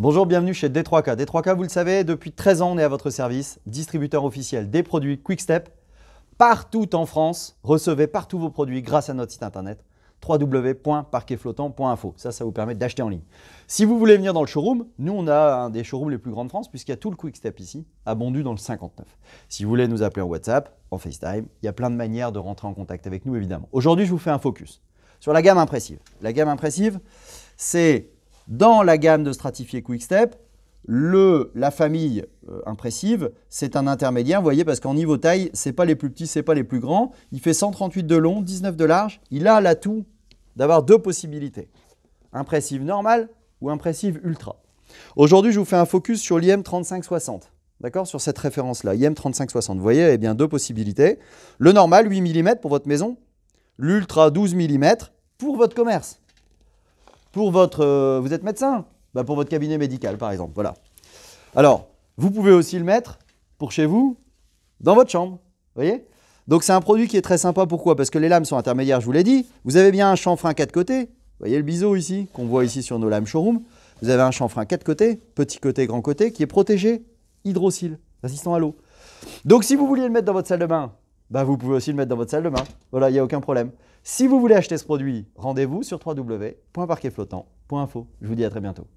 Bonjour, bienvenue chez D3K. D3K, vous le savez, depuis 13 ans, on est à votre service, distributeur officiel des produits Quickstep. Partout en France, recevez partout vos produits grâce à notre site internet www.parquetflottant.info. Ça, ça vous permet d'acheter en ligne. Si vous voulez venir dans le showroom, nous, on a un des showrooms les plus grands de France puisqu'il y a tout le Quickstep ici, abondu dans le 59. Si vous voulez nous appeler en WhatsApp, en FaceTime, il y a plein de manières de rentrer en contact avec nous, évidemment. Aujourd'hui, je vous fais un focus sur la gamme impressive. La gamme impressive, c'est dans la gamme de stratifié Quickstep, le, la famille euh, impressive, c'est un intermédiaire, vous voyez, parce qu'en niveau taille, ce n'est pas les plus petits, ce n'est pas les plus grands. Il fait 138 de long, 19 de large. Il a l'atout d'avoir deux possibilités, impressive Normal ou impressive ultra. Aujourd'hui, je vous fais un focus sur l'IM3560, d'accord Sur cette référence-là, IM3560. Vous voyez, eh bien, deux possibilités. Le normal, 8 mm pour votre maison, l'ultra, 12 mm pour votre commerce. Pour votre, euh, vous êtes médecin bah Pour votre cabinet médical, par exemple. Voilà. Alors, vous pouvez aussi le mettre pour chez vous, dans votre chambre. voyez Donc, c'est un produit qui est très sympa. Pourquoi Parce que les lames sont intermédiaires, je vous l'ai dit. Vous avez bien un chanfrein quatre côtés. voyez le biseau ici, qu'on voit ici sur nos lames showroom. Vous avez un chanfrein quatre côtés, petit côté, grand côté, qui est protégé, hydrocile, assistant à l'eau. Donc, si vous vouliez le mettre dans votre salle de bain, bah, vous pouvez aussi le mettre dans votre salle de bain. Voilà, il n'y a aucun problème. Si vous voulez acheter ce produit, rendez-vous sur www.parquetflottant.info. Je vous dis à très bientôt.